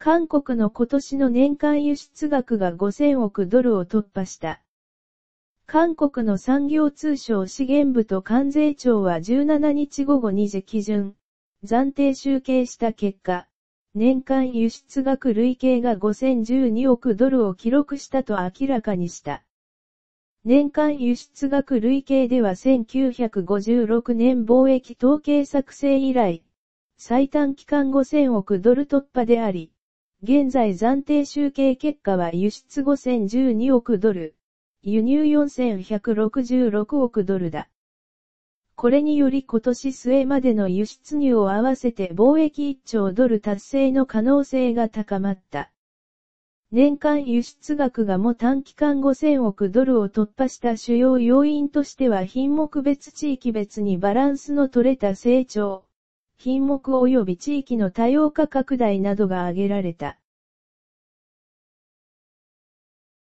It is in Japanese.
韓国の今年の年間輸出額が5000億ドルを突破した。韓国の産業通商資源部と関税庁は17日午後2時基準、暫定集計した結果、年間輸出額累計が5012億ドルを記録したと明らかにした。年間輸出額累計では1956年貿易統計作成以来、最短期間5000億ドル突破であり、現在暫定集計結果は輸出5012億ドル、輸入4166億ドルだ。これにより今年末までの輸出入を合わせて貿易1兆ドル達成の可能性が高まった。年間輸出額がも短期間5000億ドルを突破した主要要因としては品目別地域別にバランスの取れた成長。品目及び地域の多様化拡大などが挙げられた。